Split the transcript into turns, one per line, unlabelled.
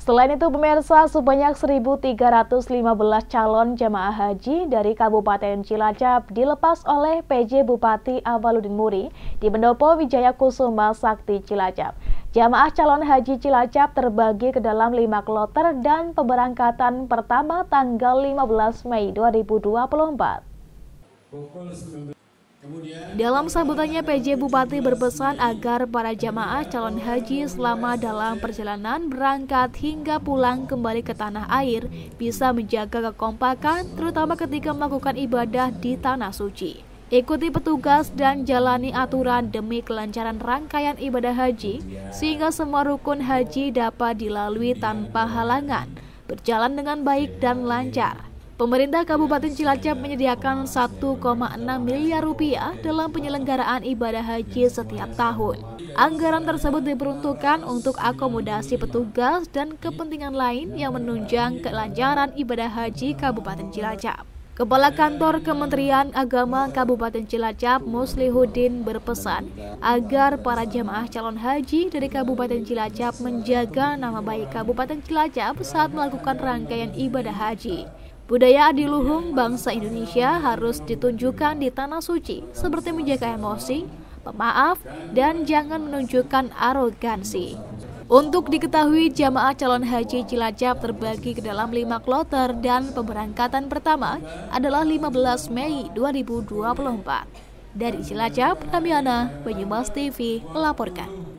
Selain itu, pemirsa, sebanyak 1.315 calon jemaah haji dari Kabupaten Cilacap dilepas oleh PJ Bupati Awaludin Muri di Pendopo Wijaya Kusuma Sakti Cilacap. Jamaah calon haji Cilacap terbagi ke dalam lima kloter dan pemberangkatan pertama tanggal 15 Mei 2024. Dalam sambutannya, PJ Bupati berpesan agar para jamaah calon haji selama dalam perjalanan berangkat hingga pulang kembali ke tanah air bisa menjaga kekompakan terutama ketika melakukan ibadah di tanah suci. Ikuti petugas dan jalani aturan demi kelancaran rangkaian ibadah haji sehingga semua rukun haji dapat dilalui tanpa halangan, berjalan dengan baik dan lancar. Pemerintah Kabupaten Cilacap menyediakan 1,6 miliar rupiah dalam penyelenggaraan ibadah haji setiap tahun. Anggaran tersebut diperuntukkan untuk akomodasi petugas dan kepentingan lain yang menunjang kelancaran ibadah haji Kabupaten Cilacap. Kepala Kantor Kementerian Agama Kabupaten Cilacap, Muslihuddin berpesan agar para jemaah calon haji dari Kabupaten Cilacap menjaga nama baik Kabupaten Cilacap saat melakukan rangkaian ibadah haji. Budaya adiluhung bangsa Indonesia harus ditunjukkan di tanah suci, seperti menjaga emosi, pemaaf, dan jangan menunjukkan arogansi. Untuk diketahui, jamaah calon haji Cilacap terbagi ke dalam lima kloter dan pemberangkatan pertama adalah 15 Mei 2024. Dari Cilacap, Ramiana, Banyumas TV, melaporkan.